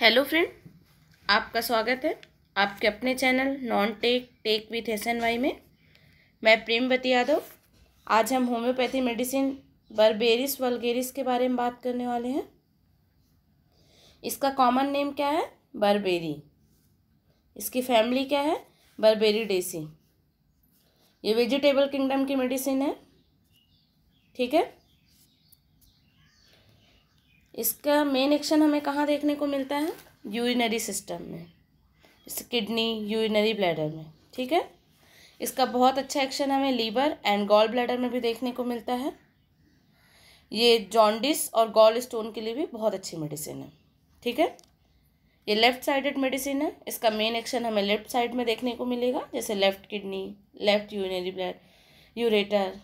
hello friend आपका स्वागत है आपके अपने channel non tech tech with S N Y में मैं प्रेमवती यादव आज हम होम्योपैथी मेडिसिन बर्बेरिस वलगेरिस के बारे में बात करने वाले हैं इसका कॉमन नेम क्या है बर्बेरी इसकी फैमिली क्या है बर्बेरी डेसी ये वेजिटेबल किंगडम की मेडिसिन है ठीक है इसका मेन एक्शन हमें कहाँ देखने को मिलता है यूरिनरी सिस्टम में इस किडनी यूरिनरी ब्लैडर में ठीक है इसका बहुत अच्छा एक्शन हमें लीवर एंड गॉल ब्लैडर में भी देखने को मिलता है ये जॉन्डिस और गॉल स्टोन के लिए भी बहुत अच्छी मेडिसिन है ठीक है ये लेफ़्ट साइडेड मेडिसिन है इसका मेन एक्शन हमें लेफ़्ट साइड में देखने को मिलेगा जैसे left kidney left urinary bladder ureter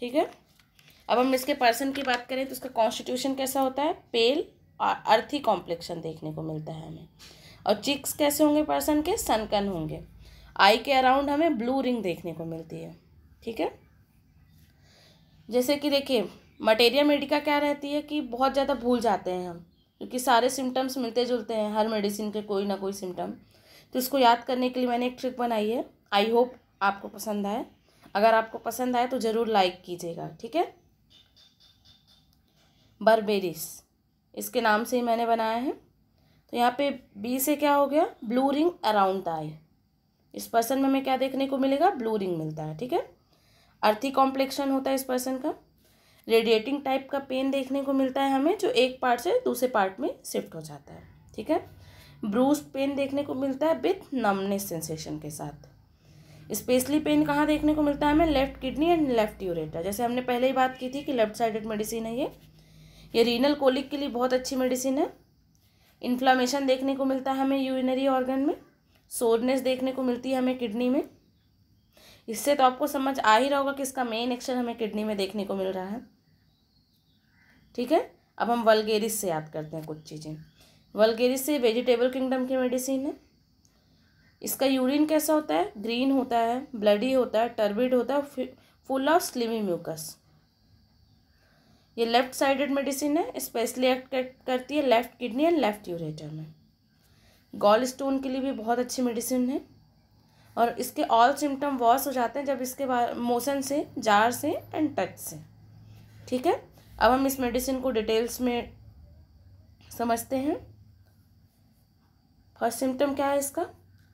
ठीक है अब हम इसके पर्सन की बात करें तो इसका कॉन्स्टिट्यूशन कैसा होता है पेल और अर्थी कॉम्प्लेक्शन देखने को मिलता है हमें और चिक्स कैसे होंगे पर्सन के सनकन होंगे आई के अराउंड हमें ब्लू रिंग देखने को मिलती है ठीक है जैसे कि देखिए मटेरिया मेडिका क्या रहती है कि बहुत ज़्यादा भूल जाते हैं हम क्योंकि सारे सिम्टम्स मिलते जुलते हैं हर मेडिसिन के कोई ना कोई सिम्टम तो इसको याद करने के लिए मैंने एक ट्रिक बनाई है आई होप आपको पसंद आए अगर आपको पसंद आए तो ज़रूर लाइक कीजिएगा ठीक है बर्बेरिस इसके नाम से ही मैंने बनाया है तो यहाँ पे बी से क्या हो गया blue ring around the eye इस पर्सन में हमें क्या देखने को मिलेगा ब्लू रिंग मिलता है ठीक है अर्थी कॉम्प्लेक्शन होता है इस पर्सन का रेडिएटिंग टाइप का पेन देखने को मिलता है हमें जो एक पार्ट से दूसरे पार्ट में शिफ्ट हो जाता है ठीक है ब्रूज पेन देखने को मिलता है विथ नमनेस सेंसेशन के साथ स्पेशली पेन कहाँ देखने को मिलता है हमें left kidney and left ureter जैसे हमने पहले ही बात की थी कि लेफ्ट साइडेड मेडिसिन है ये ये रीनल कोलिक के लिए बहुत अच्छी मेडिसिन है इन्फ्लामेशन देखने को मिलता है हमें यूरिनरी ऑर्गन में सोरनेस देखने को मिलती है हमें किडनी में इससे तो आपको समझ आ ही रहा होगा कि इसका मेन एक्शन हमें किडनी में देखने को मिल रहा है ठीक है अब हम वलगेरिस से याद करते हैं कुछ चीज़ें वलगेरिस से वेजिटेबल किंगडम की मेडिसिन है इसका यूरिन कैसा होता है ग्रीन होता है ब्लडी होता है टर्बिड होता है फुल ऑफ स्लिमी म्यूकस ये लेफ्ट साइडेड मेडिसिन है स्पेशली एक्ट करती है left kidney and left ureter में गॉल स्टोन के लिए भी बहुत अच्छी मेडिसिन है और इसके ऑल सिम्टम वॉश हो जाते हैं जब इसके मोशन से जार से एंड टच से ठीक है अब हम इस मेडिसिन को डिटेल्स में समझते हैं फर्स्ट सिम्टम क्या है इसका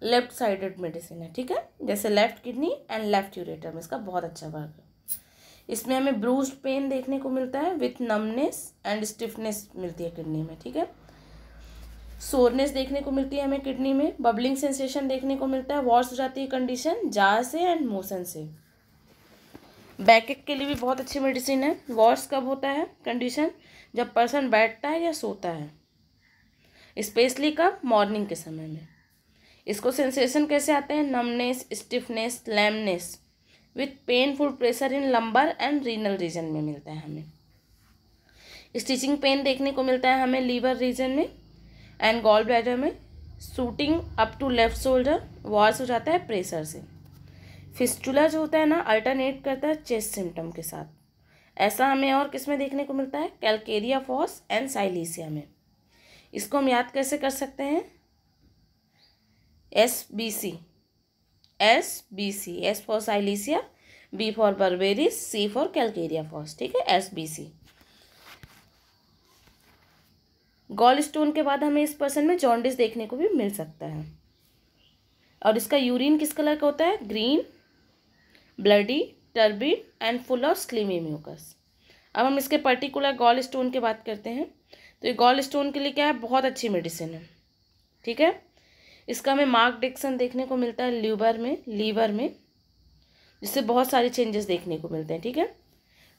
लेफ्ट साइडेड मेडिसिन है ठीक है जैसे left kidney and left ureter में इसका बहुत अच्छा वर्क है इसमें हमें ब्रूज पेन देखने को मिलता है विथ नमनेस एंड स्टिफनेस मिलती है किडनी में ठीक है सोरनेस देखने को मिलती है हमें किडनी में बबलिंग सेंसेशन देखने को मिलता है वॉर्स हो जाती है कंडीशन जार से एंड मोशन से बैकेक के लिए भी बहुत अच्छी मेडिसिन है वॉर्स कब होता है कंडीशन जब पर्सन बैठता है या सोता है स्पेशली कब मॉर्निंग के समय में इसको सेंसेशन कैसे आते हैं numbness stiffness lameness with painful pressure in lumbar and renal region में मिलता है हमें स्टिचिंग पेन देखने को मिलता है हमें लीवर रीजन में एंड गॉल ब्लैडर में shooting up to left shoulder worse हो जाता है प्रेशर से फिस्टुला जो होता है ना अल्टरनेट करता है चेस्ट सिम्टम के साथ ऐसा हमें और किस में देखने को मिलता है कैलकेरिया फॉस एंड साइलीसिया में इसको हम याद कैसे कर सकते हैं S B C S B C S for silicea B for berberis C for calcarea phos ठीक है S B C gall stone के बाद हमें इस पर्सन में जॉन्डिस देखने को भी मिल सकता है और इसका यूरिन किस कलर का होता है green bloody turbid and full of slimy mucus अब हम इसके पर्टिकुलर गॉल स्टोन की बात करते हैं तो ये गॉल स्टोन के लिए क्या है बहुत अच्छी मेडिसिन है ठीक है इसका हमें मार्क डिक्सन देखने को मिलता है लीवर में लीवर में जिससे बहुत सारे चेंजेस देखने को मिलते हैं ठीक है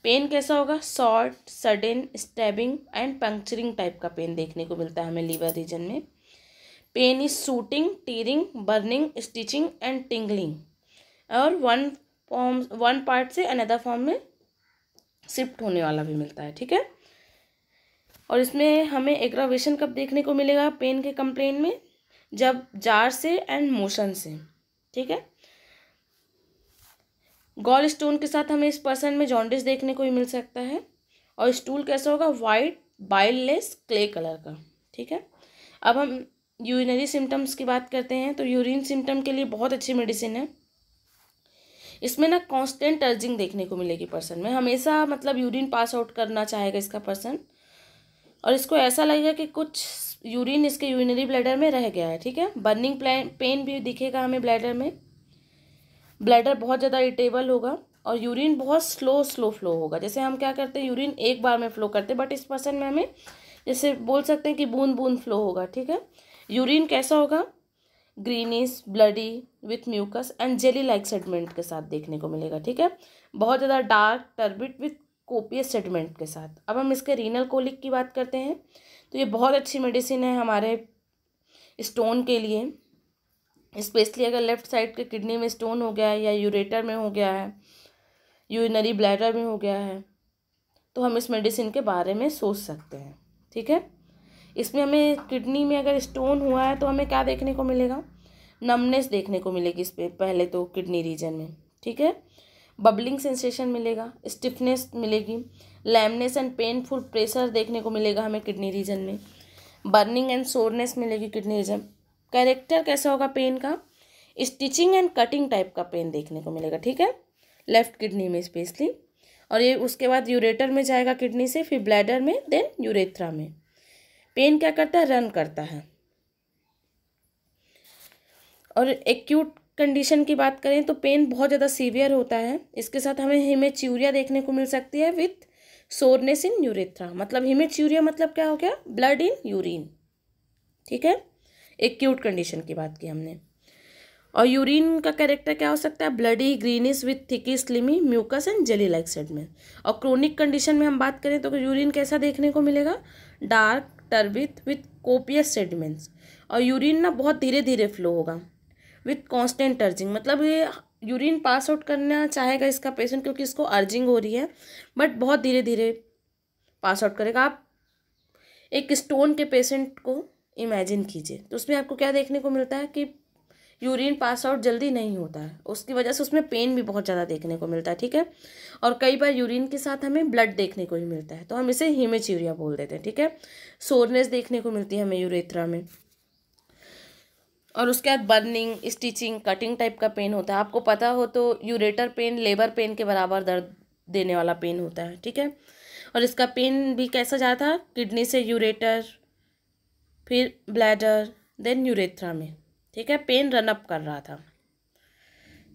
पेन कैसा होगा short sudden stabbing and puncturing type का पेन देखने को मिलता है हमें लीवर रीजन में pain is shooting tearing burning stitching and tingling और वन फॉर्म वन पार्ट से अनदर फॉर्म में शिफ्ट होने वाला भी मिलता है ठीक है और इसमें हमें एग्रावेशन कब देखने को मिलेगा पेन के कंप्लेन में जब जार से एंड मोशन से ठीक है गॉल स्टोन के साथ हमें इस पर्सन में जॉन्डिस देखने को ही मिल सकता है और स्टूल कैसा होगा वाइट बाइललेस क्ले कलर का ठीक है अब हम यूरिनरी सिम्टम्स की बात करते हैं तो यूरिन सिम्टम के लिए बहुत अच्छी मेडिसिन है इसमें ना कांस्टेंट टर्जिंग देखने को मिलेगी पर्सन में हमेशा मतलब यूरिन पास आउट करना चाहेगा इसका पर्सन और इसको ऐसा लगेगा कि कुछ यूरिन इसके यूरिनरी ब्लैडर में रह गया है ठीक है बर्निंग पेन भी दिखेगा हमें ब्लैडर में ब्लैडर बहुत ज़्यादा इरिटेबल होगा और यूरिन बहुत स्लो स्लो फ्लो होगा जैसे हम क्या करते हैं यूरिन एक बार में फ्लो करते हैं बट इस पर्सन में हमें जैसे बोल सकते हैं कि बूंद बूंद फ्लो होगा ठीक है यूरिन कैसा होगा greenish bloody with mucus and jelly like sediment के साथ देखने को मिलेगा ठीक है बहुत ज़्यादा dark turbid with copious sediment के साथ अब हम इसके रीनल कोलिक की बात करते हैं तो ये बहुत अच्छी मेडिसिन है हमारे स्टोन के लिए स्पेशली अगर लेफ़्ट साइड के किडनी में स्टोन हो गया है या यूरेटर में हो गया है यूरिनरी ब्लैडर में हो गया है तो हम इस मेडिसिन के बारे में सोच सकते हैं ठीक है इसमें हमें किडनी में अगर स्टोन हुआ है तो हमें क्या देखने को मिलेगा नमनेस देखने को मिलेगी इस पर पहले तो किडनी रीजन में ठीक है बबलिंग सेंसेशन मिलेगा स्टिफनेस मिलेगी लैमनेस एंड पेनफुल प्रेशर देखने को मिलेगा हमें किडनी रीजन में बर्निंग एंड सोरनेस मिलेगी किडनी रीजन कैरेक्टर कैसा होगा पेन का स्टिचिंग एंड कटिंग टाइप का पेन देखने को मिलेगा ठीक है लेफ्ट किडनी में स्पेशली और ये उसके बाद यूरेटर में जाएगा किडनी से फिर ब्लैडर में देन यूरेथ्रा में पेन क्या करता है रन करता है और एक्यूट कंडीशन की बात करें तो पेन बहुत ज़्यादा सीवियर होता है इसके साथ हमें हेमेच्यूरिया देखने को मिल सकती है विथ सोरनेस इन यूरेथ्रा मतलब हिमेच्यूरिया मतलब क्या हो गया ब्लड इन यूरिन ठीक है एक्यूट कंडीशन की बात की हमने और यूरिन का कैरेक्टर क्या हो सकता है bloody greenish with thick slimy mucus and jelly like में और क्रोनिक कंडीशन में हम बात करें तो यूरिन कैसा देखने को मिलेगा dark turbid with copious sediments और यूरिन ना बहुत धीरे धीरे फ्लो होगा विथ कॉन्स्टेंट अर्जिंग मतलब ये यूरिन पास आउट करना चाहेगा इसका पेशेंट क्योंकि इसको अर्जिंग हो रही है बट बहुत धीरे धीरे पास आउट करेगा आप एक स्टोन के पेशेंट को इमेजिन कीजिए तो उसमें आपको क्या देखने को मिलता है कि यूरिन पास आउट जल्दी नहीं होता है उसकी वजह से उसमें पेन भी बहुत ज़्यादा देखने को मिलता है ठीक है और कई बार यूरिन के साथ हमें ब्लड देखने को भी मिलता है तो हम इसे यूरिया बोल देते हैं ठीक है सोरनेस देखने को मिलती है हमें यूरेथ्रा में और उसके बाद बर्निंग स्टिचिंग कटिंग टाइप का पेन होता है आपको पता हो तो यूरेटर पेन लेबर पेन के बराबर दर्द देने वाला पेन होता है ठीक है और इसका पेन भी कैसा जाता है किडनी से यूरेटर फिर ब्लैडर देन यूरेथ्रा में ठीक है पेन रनअप कर रहा था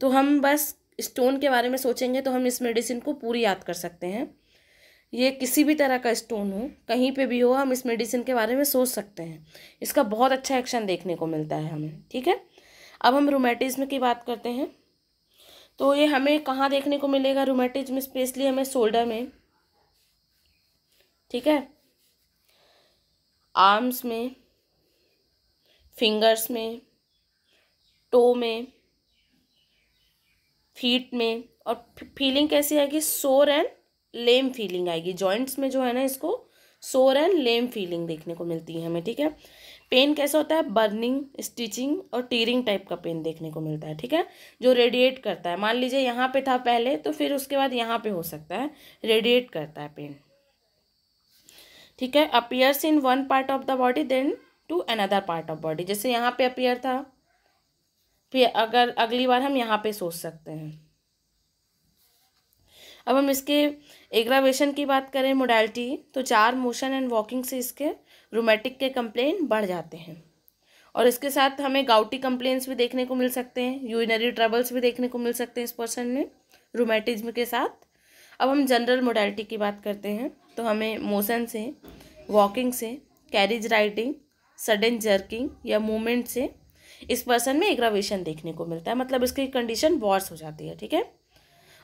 तो हम बस स्टोन के बारे में सोचेंगे तो हम इस मेडिसिन को पूरी याद कर सकते हैं ये किसी भी तरह का स्टोन हो कहीं पे भी हो हम इस मेडिसिन के बारे में सोच सकते हैं इसका बहुत अच्छा एक्शन देखने को मिलता है हमें ठीक है अब हम रोमेटिज्म की बात करते हैं तो ये हमें कहाँ देखने को मिलेगा रोमेटिज्म स्पेशली हमें शोल्डर में ठीक है आर्म्स में फिंगर्स में टो में फीट में और फीलिंग कैसी आएगी सोर एंड लेम फीलिंग आएगी जॉइंट्स में जो है ना इसको सोर एंड लेम फीलिंग देखने को मिलती है हमें ठीक है पेन कैसा होता है बर्निंग स्टिचिंग और टीरिंग टाइप का पेन देखने को मिलता है ठीक है जो रेडिएट करता है मान लीजिए यहाँ पे था पहले तो फिर उसके बाद यहाँ पे हो सकता है रेडिएट करता है पेन ठीक है appears in one part of the body then to another part of body जैसे यहाँ पे अपियर था फिर अगर अगली बार हम यहाँ पे सोच सकते हैं अब हम इसके एग्रावेशन की बात करें मोडालिटी तो चार मोशन एंड वॉकिंग से इसके रोमेटिक के कंप्लेन बढ़ जाते हैं और इसके साथ हमें गाउटी कंप्लेन्स भी देखने को मिल सकते हैं यूरिनरी ट्रबल्स भी देखने को मिल सकते हैं इस पर्सन में रोमेटिज्म के साथ अब हम जनरल मोडालिटी की बात करते हैं तो हमें मोशन से वॉकिंग से कैरिज राइडिंग सडन जर्किंग या मूवमेंट से इस पर्सन में एग्रावेशन देखने को मिलता है मतलब इसकी कंडीशन वॉर्स हो जाती है ठीक है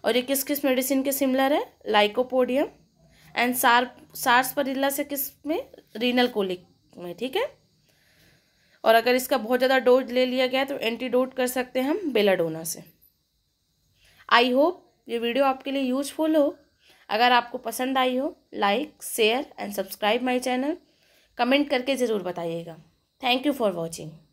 और ये किस किस मेडिसिन के सिमिलर है लाइकोपोडियम एंड सार सार्स परिल्ला से किस में रीनल कोलिक में ठीक है और अगर इसका बहुत ज़्यादा डोज ले लिया गया तो एंटीडोट कर सकते हैं हम बेलाडोना से आई होप ये वीडियो आपके लिए यूजफुल हो अगर आपको पसंद आई हो like share and subscribe my channel comment करके ज़रूर बताइएगा थैंक यू फॉर वॉचिंग